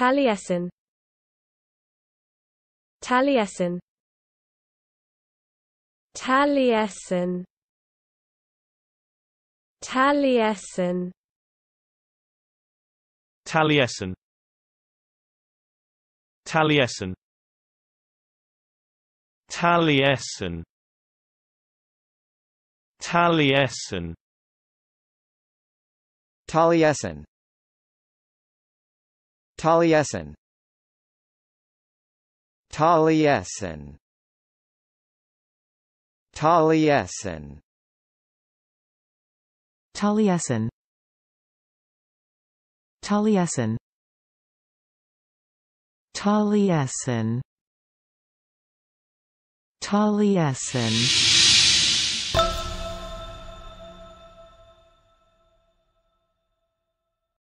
Taliesin Taliesin Taliesin Taliesin Taliesin Taliesin Taliesin Taliesin Taliesin Taliesin Taliesin Taliesin Taliesin Taliesin Taliesin Taliesin